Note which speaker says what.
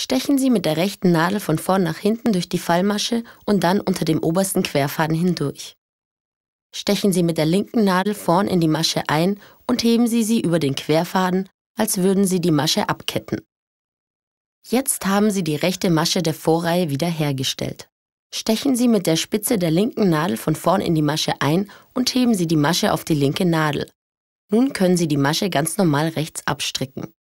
Speaker 1: Stechen Sie mit der rechten Nadel von vorn nach hinten durch die Fallmasche und dann unter dem obersten Querfaden hindurch. Stechen Sie mit der linken Nadel vorn in die Masche ein und heben Sie sie über den Querfaden, als würden Sie die Masche abketten. Jetzt haben Sie die rechte Masche der Vorreihe wieder hergestellt. Stechen Sie mit der Spitze der linken Nadel von vorn in die Masche ein und heben Sie die Masche auf die linke Nadel. Nun können Sie die Masche ganz normal rechts abstricken.